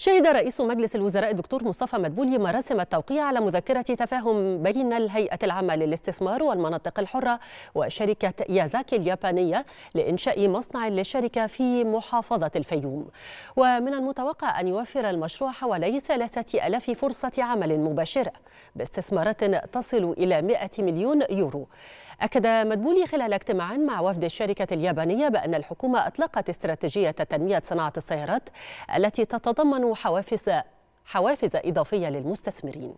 شهد رئيس مجلس الوزراء الدكتور مصطفى مدبولي مراسم التوقيع على مذكرة تفاهم بين الهيئة العامة للاستثمار والمناطق الحرة وشركة يازاكي اليابانية لإنشاء مصنع للشركة في محافظة الفيوم ومن المتوقع أن يوفر المشروع حوالي 3000 فرصة عمل مباشرة باستثمارات تصل إلى 100 مليون يورو أكد مدبولي خلال اجتماع مع وفد الشركة اليابانية بأن الحكومة أطلقت استراتيجية تنمية صناعة السيارات التي تتضمن حوافز حوافز إضافية للمستثمرين